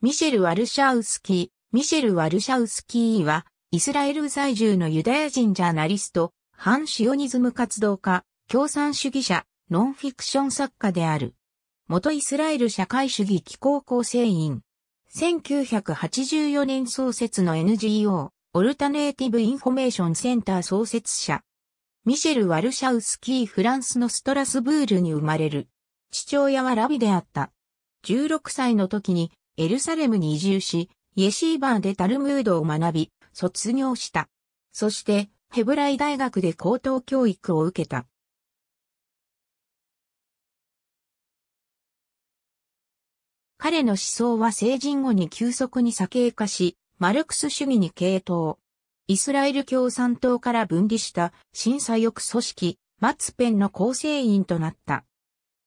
ミシェル・ワルシャウスキー。ミシェル・ワルシャウスキーは、イスラエル在住のユダヤ人ジャーナリスト、反シオニズム活動家、共産主義者、ノンフィクション作家である。元イスラエル社会主義機構構成員。1984年創設の NGO、オルタネイティブ・インフォメーション・センター創設者。ミシェル・ワルシャウスキーフランスのストラスブールに生まれる。父親はラビであった。16歳の時にエルサレムに移住し、イエシーバーでタルムードを学び、卒業した。そして、ヘブライ大学で高等教育を受けた。彼の思想は成人後に急速に左傾化し、マルクス主義に傾倒。イスラエル共産党から分離した審査翼組織、マツペンの構成員となった。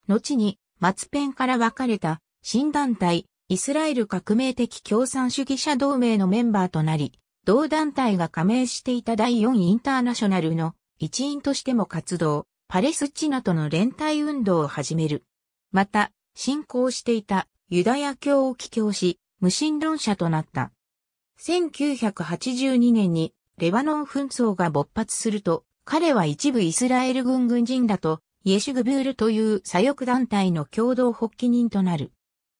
後に、マツペンから分かれた新団体、イスラエル革命的共産主義者同盟のメンバーとなり、同団体が加盟していた第4インターナショナルの一員としても活動、パレスチナとの連帯運動を始める。また、信仰していたユダヤ教を帰教し、無神論者となった。1982年にレバノン紛争が勃発すると、彼は一部イスラエル軍軍人らとイエシュグブールという左翼団体の共同発起人となる。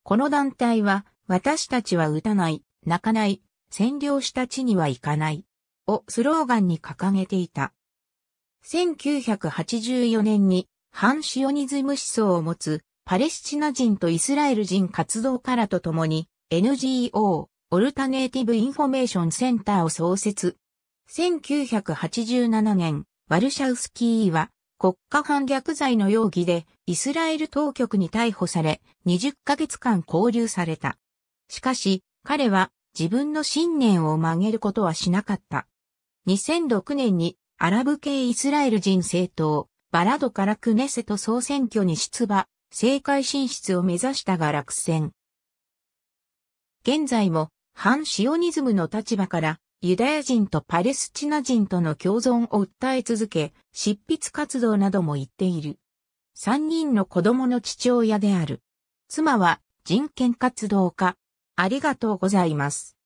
この団体は、私たちは撃たない、泣かない、占領した地には行かない、をスローガンに掲げていた。1984年に、反シオニズム思想を持つ、パレスチナ人とイスラエル人活動家らと共に、NGO、オルタネイティブインフォメーションセンターを創設。1987年、ワルシャウスキーは国家反逆罪の容疑でイスラエル当局に逮捕され20ヶ月間拘留された。しかし彼は自分の信念を曲げることはしなかった。2006年にアラブ系イスラエル人政党バラドからクネセト総選挙に出馬、政界進出を目指したが落選。現在も反シオニズムの立場からユダヤ人とパレスチナ人との共存を訴え続け、執筆活動なども言っている。三人の子供の父親である。妻は人権活動家。ありがとうございます。